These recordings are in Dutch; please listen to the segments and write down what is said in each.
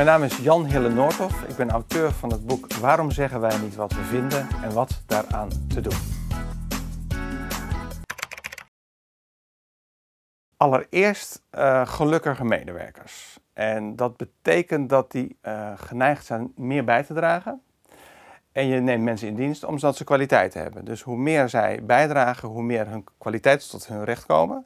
Mijn naam is Jan Hille Noordhof. Ik ben auteur van het boek Waarom zeggen wij niet wat we vinden en wat daaraan te doen. Allereerst eh, gelukkige medewerkers. En dat betekent dat die eh, geneigd zijn meer bij te dragen. En je neemt mensen in dienst omdat ze kwaliteit hebben. Dus hoe meer zij bijdragen, hoe meer hun kwaliteit tot hun recht komen.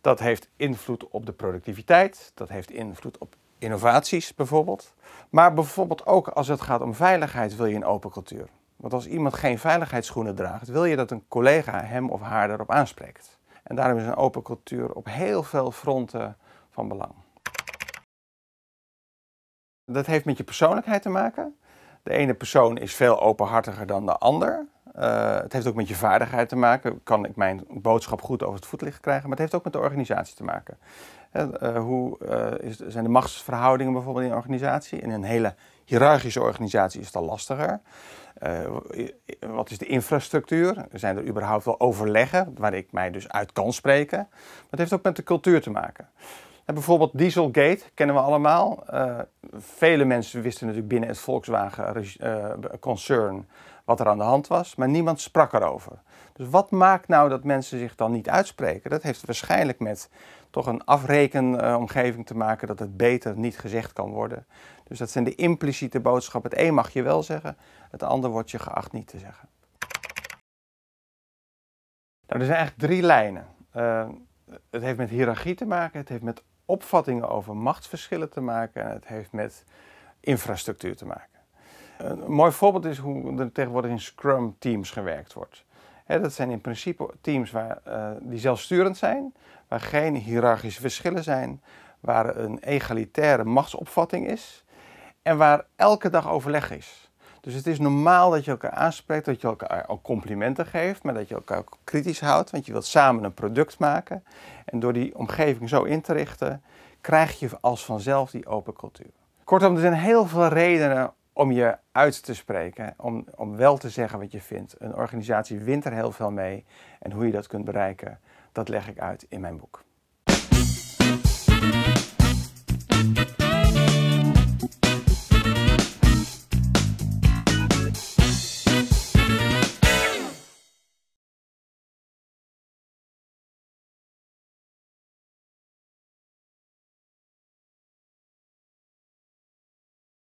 Dat heeft invloed op de productiviteit, dat heeft invloed op innovaties bijvoorbeeld. Maar bijvoorbeeld ook als het gaat om veiligheid wil je een open cultuur. Want als iemand geen veiligheidsschoenen draagt, wil je dat een collega hem of haar daarop aanspreekt. En daarom is een open cultuur op heel veel fronten van belang. Dat heeft met je persoonlijkheid te maken. De ene persoon is veel openhartiger dan de ander. Eh, het heeft ook met je vaardigheid te maken. Kan ik mijn boodschap goed over het voetlicht krijgen? Maar het heeft ook met de organisatie te maken. Eh, hoe eh, is, zijn de machtsverhoudingen bijvoorbeeld in een organisatie? In een hele hiërarchische organisatie is dat lastiger. wat is de infrastructuur? Zijn er überhaupt wel overleggen waar ik mij dus uit kan spreken? Maar het heeft ook met de cultuur te maken. En bijvoorbeeld Dieselgate kennen we allemaal. Eh, vele mensen wisten natuurlijk binnen het Volkswagen-concern eh, eh, wat er aan de hand was, maar niemand sprak erover. Dus wat maakt nou dat mensen zich dan niet uitspreken? Dat heeft waarschijnlijk met toch een afrekenomgeving te maken dat het beter niet gezegd kan worden. Dus dat zijn de impliciete boodschappen. Het een mag je wel zeggen, het ander wordt je geacht niet te zeggen. Nou, er zijn eigenlijk drie lijnen. het heeft met hiërarchie te maken, het heeft met opvattingen over machtsverschillen te maken en het heeft met infrastructuur te maken. Een mooi voorbeeld is hoe er tegenwoordig in Scrum teams gewerkt wordt. dat zijn in principe teams waar, eh, die zelfsturend zijn, waar geen hiërarchische verschillen zijn, waar een egalitaire machtsopvatting is en waar elke dag overleg is. Dus het is normaal dat je elkaar aanspreekt, dat je elkaar ook complimenten geeft, maar dat je elkaar ook kritisch houdt, want je wilt samen een product maken. En door die omgeving zo in te richten, krijg je als vanzelf die open cultuur. Kortom, er zijn heel veel redenen om je uit te spreken, om, om wel te zeggen wat je vindt. Een organisatie wint er heel veel mee en hoe je dat kunt bereiken, dat leg ik uit in mijn boek.